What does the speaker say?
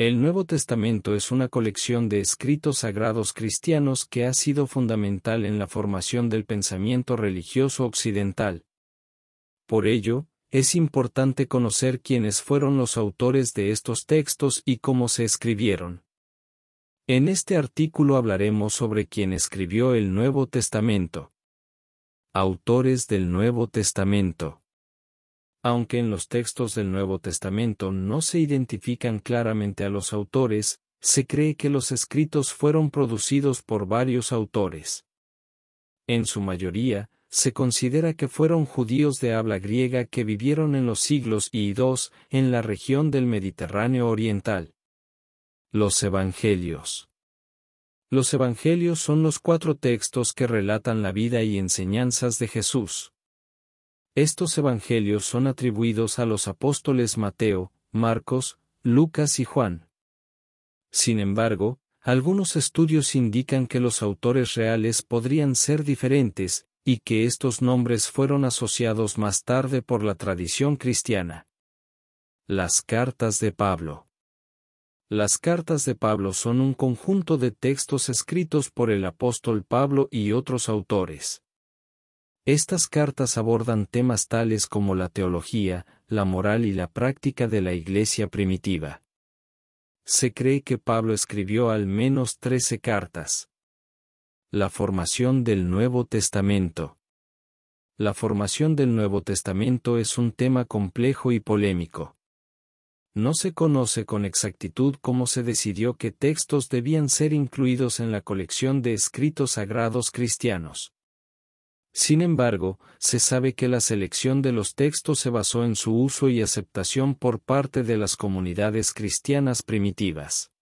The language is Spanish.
El Nuevo Testamento es una colección de escritos sagrados cristianos que ha sido fundamental en la formación del pensamiento religioso occidental. Por ello, es importante conocer quiénes fueron los autores de estos textos y cómo se escribieron. En este artículo hablaremos sobre quién escribió el Nuevo Testamento. Autores del Nuevo Testamento aunque en los textos del Nuevo Testamento no se identifican claramente a los autores, se cree que los escritos fueron producidos por varios autores. En su mayoría, se considera que fueron judíos de habla griega que vivieron en los siglos I y II en la región del Mediterráneo Oriental. Los Evangelios. Los Evangelios son los cuatro textos que relatan la vida y enseñanzas de Jesús. Estos evangelios son atribuidos a los apóstoles Mateo, Marcos, Lucas y Juan. Sin embargo, algunos estudios indican que los autores reales podrían ser diferentes, y que estos nombres fueron asociados más tarde por la tradición cristiana. Las cartas de Pablo. Las cartas de Pablo son un conjunto de textos escritos por el apóstol Pablo y otros autores. Estas cartas abordan temas tales como la teología, la moral y la práctica de la iglesia primitiva. Se cree que Pablo escribió al menos trece cartas. La formación del Nuevo Testamento. La formación del Nuevo Testamento es un tema complejo y polémico. No se conoce con exactitud cómo se decidió qué textos debían ser incluidos en la colección de escritos sagrados cristianos. Sin embargo, se sabe que la selección de los textos se basó en su uso y aceptación por parte de las comunidades cristianas primitivas.